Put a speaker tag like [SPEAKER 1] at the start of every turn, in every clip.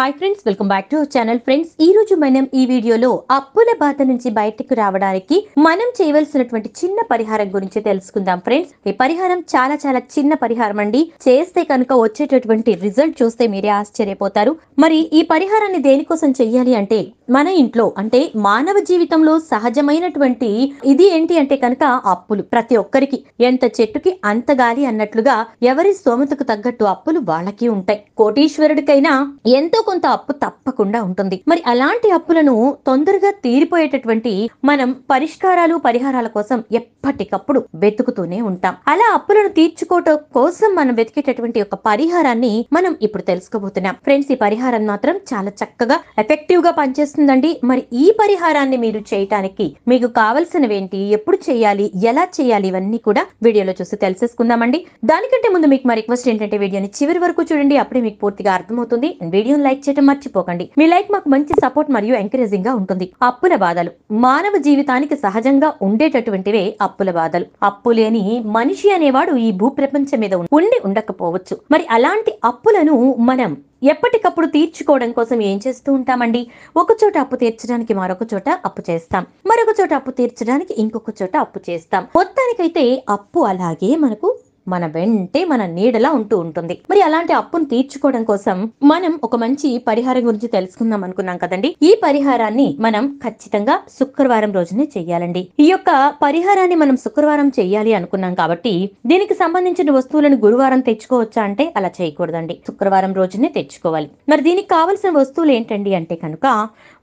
[SPEAKER 1] hi friends welcome back to channel friends ఈ రోజు మనం ఈ వీడియోలో అప్పుల బాధ నుంచి బయటకు రావడానికి మనం చేయవలసినటువంటి చిన్న పరిహారం గురించి తెలుసుకుందాం ఫ్రెండ్స్ ఈ పరిహారం చాలా చాలా చిన్న పరిహారం అండి చేస్తే కనుక వచ్చేటటువంటి రిజల్ట్ చూస్తే మీరే ఆశ్చర్యపోతారు మరి ఈ పరిహారాన్ని దేనికోసం చెయ్యాలి అంటే మన ఇంట్లో అంటే మానవ జీవితంలో సహజమైనటువంటి ఇది ఏంటి అంటే కనుక అప్పులు ప్రతి ఒక్కరికి ఎంత చెట్టుకి అంత గాలి అన్నట్లుగా ఎవరి స్తోమతకు తగ్గట్టు అప్పులు వాళ్ళకి ఉంటాయి కోటీశ్వరుడికైనా ఎంతో కొంత అప్పు తప్పకుండా ఉంటుంది మరి అలాంటి అప్పులను తొందరగా తీరిపోయేటటువంటి మనం పరిష్కారాలు పరిహారాల కోసం ఎప్పటికప్పుడు వెతుకుతూనే ఉంటాం అలా అప్పులను తీర్చుకోవటం కోసం మనం వెతికేటటువంటి ఒక పరిహారాన్ని మనం ఇప్పుడు తెలుసుకోబోతున్నాం ఫ్రెండ్స్ ఈ పరిహారం మాత్రం చాలా చక్కగా ఎఫెక్టివ్ గా పనిచేస్తుందండి మరి ఈ పరిహారాన్ని మీరు చేయటానికి మీకు కావలసినవేంటి ఎప్పుడు చేయాలి ఎలా చేయాలి ఇవన్నీ కూడా వీడియోలో చూసి తెలిసేసుకుందామండి దానికంటే ముందు మీకు మా రిక్వెస్ట్ ఏంటంటే వీడియోని చివరి వరకు చూడండి అప్పుడే మీకు పూర్తిగా అర్థమవుతుంది వీడియోని లైక్ చేయడం మర్చిపోకండి మీ లైక్ మాకు మంచి సపోర్ట్ మరియు ఎంకరేజింగ్ గా ఉంటుంది అప్పుల బాధలు మానవ జీవితానికి సహజంగా ఉండేటటువంటివే అప్పుల బాధలు అప్పు లేని మనిషి అనేవాడు ఈ భూప్రపంచం మీద ఉండి ఉండకపోవచ్చు మరి అలాంటి అప్పులను మనం ఎప్పటికప్పుడు తీర్చుకోవడం కోసం ఏం చేస్తూ ఉంటామండి ఒక చోట అప్పు తీర్చడానికి మరొక చోట అప్పు చేస్తాం మరొక చోట అప్పు తీర్చడానికి ఇంకొక చోట అప్పు చేస్తాం మొత్తానికైతే అప్పు అలాగే మనకు మన వెంటే మన నీడలా ఉంటూ ఉంటుంది మరి అలాంటి అప్పును తీర్చుకోవడం కోసం మనం ఒక మంచి పరిహారం గురించి తెలుసుకుందాం అనుకున్నాం కదండి ఈ పరిహారాన్ని మనం ఖచ్చితంగా శుక్రవారం రోజునే చేయాలండి ఈ యొక్క పరిహారాన్ని మనం శుక్రవారం చేయాలి అనుకున్నాం కాబట్టి దీనికి సంబంధించిన వస్తువులను గురువారం తెచ్చుకోవచ్చా అంటే అలా చేయకూడదండి శుక్రవారం రోజునే తెచ్చుకోవాలి మరి దీనికి కావలసిన వస్తువులు ఏంటండి అంటే కనుక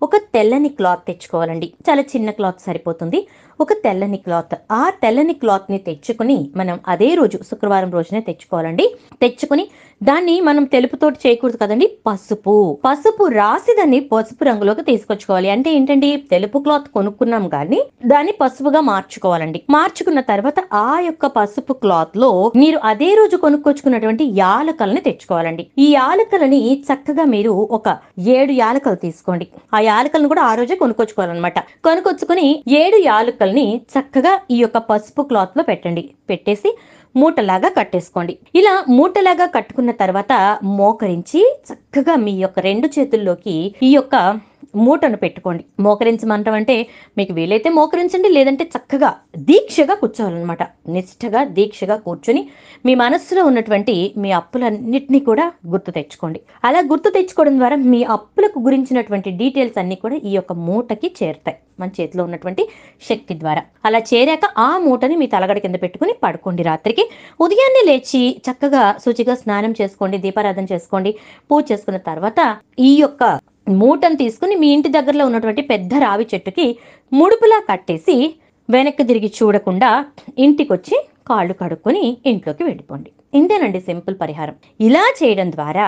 [SPEAKER 1] ఒక తెల్లని క్లాత్ తెచ్చుకోవాలండి చాలా చిన్న క్లాత్ సరిపోతుంది ఒక తెల్లని క్లాత్ ఆ తెల్లని క్లాత్ ని తెచ్చుకుని మనం అదే రోజు శుక్రవారం రోజునే తెచ్చుకోవాలండి తెచ్చుకుని దాన్ని మనం తెలుపుతోటి చేయకూడదు కదండి పసుపు పసుపు రాసి దాన్ని పసుపు రంగులోకి తీసుకొచ్చుకోవాలి అంటే ఏంటండి తెలుపు క్లాత్ కొనుక్కున్నాం కానీ దాన్ని పసుపుగా మార్చుకోవాలండి మార్చుకున్న తర్వాత ఆ యొక్క పసుపు క్లాత్ లో మీరు అదే రోజు కొనుక్కొచ్చుకున్నటువంటి యాలకల్ని తెచ్చుకోవాలండి ఈ యాలకలని చక్కగా మీరు ఒక ఏడు యాలకలు తీసుకోండి ఆ యాలకలను కూడా ఆ రోజే కొనుక్కొచ్చుకోవాలన్నమాట కొనుక్కొచ్చుకుని ఏడు యాలకలు ముక్కల్ని చక్కగా ఈ యొక్క పసుపు క్లాత్ లో పెట్టండి పెట్టేసి మూటలాగా కట్టేసుకోండి ఇలా మూటలాగా కట్టుకున్న తర్వాత మోకరించి చక్కగా మీ యొక్క రెండు చేతుల్లోకి ఈ యొక్క మూటను పెట్టుకోండి మోకరించమంటాం అంటే మీకు వీలైతే మోకరించండి లేదంటే చక్కగా దీక్షగా కూర్చోవాలన్నమాట నిష్ఠగా దీక్షగా కూర్చొని మీ మనస్సులో ఉన్నటువంటి మీ అప్పులన్నింటినీ కూడా గుర్తు తెచ్చుకోండి అలా గుర్తు తెచ్చుకోవడం ద్వారా మీ అప్పులకు గురించినటువంటి డీటెయిల్స్ అన్నీ కూడా ఈ యొక్క మూటకి చేరుతాయి మన చేతిలో ఉన్నటువంటి శక్తి ద్వారా అలా చేరాక ఆ మూటని మీ తలగడ కింద పెట్టుకుని పడుకోండి రాత్రికి ఉదయాన్నే లేచి చక్కగా శుచిగా స్నానం చేసుకోండి దీపారాధన చేసుకోండి పూజ చేసుకున్న తర్వాత ఈ యొక్క మూటను తీసుకుని మీ ఇంటి దగ్గరలో ఉన్నటువంటి పెద్ద రావి చెట్టుకి ముడుపులా కట్టేసి వెనక్కి తిరిగి చూడకుండా ఇంటికొచ్చి కాళ్ళు కడుక్కొని ఇంట్లోకి వెళ్ళిపోండి ఇంతేనండి సింపుల్ పరిహారం ఇలా చేయడం ద్వారా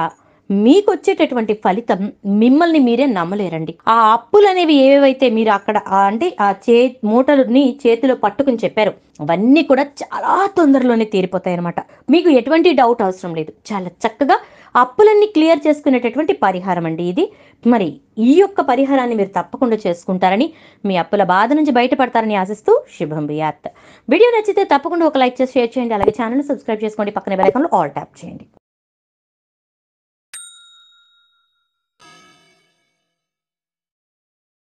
[SPEAKER 1] మీకు వచ్చేటటువంటి ఫలితం మిమ్మల్ని మీరే నమ్మలేరండి ఆ అప్పులు అనేవి ఏవైతే మీరు అక్కడ అంటే ఆ చే మూటలని చేతిలో పట్టుకుని చెప్పారు అవన్నీ కూడా చాలా తొందరలోనే తీరిపోతాయి అనమాట మీకు ఎటువంటి డౌట్ అవసరం లేదు చాలా చక్కగా అప్పులన్నీ క్లియర్ చేసుకునేటటువంటి పరిహారం అండి ఇది మరి ఈ యొక్క పరిహారాన్ని మీరు తప్పకుండా చేసుకుంటారని మీ అప్పుల బాధ నుంచి బయటపడతారని ఆశిస్తూ శుభం వియాత్ వీడియో నచ్చితే తప్పకుండా ఒక లైక్ చేసి షేర్ చేయండి అలాగే ఛానల్ సబ్స్క్రైబ్ చేసుకోండి పక్కన ఐకాన్ ఆల్ ట్యాప్ చేయండి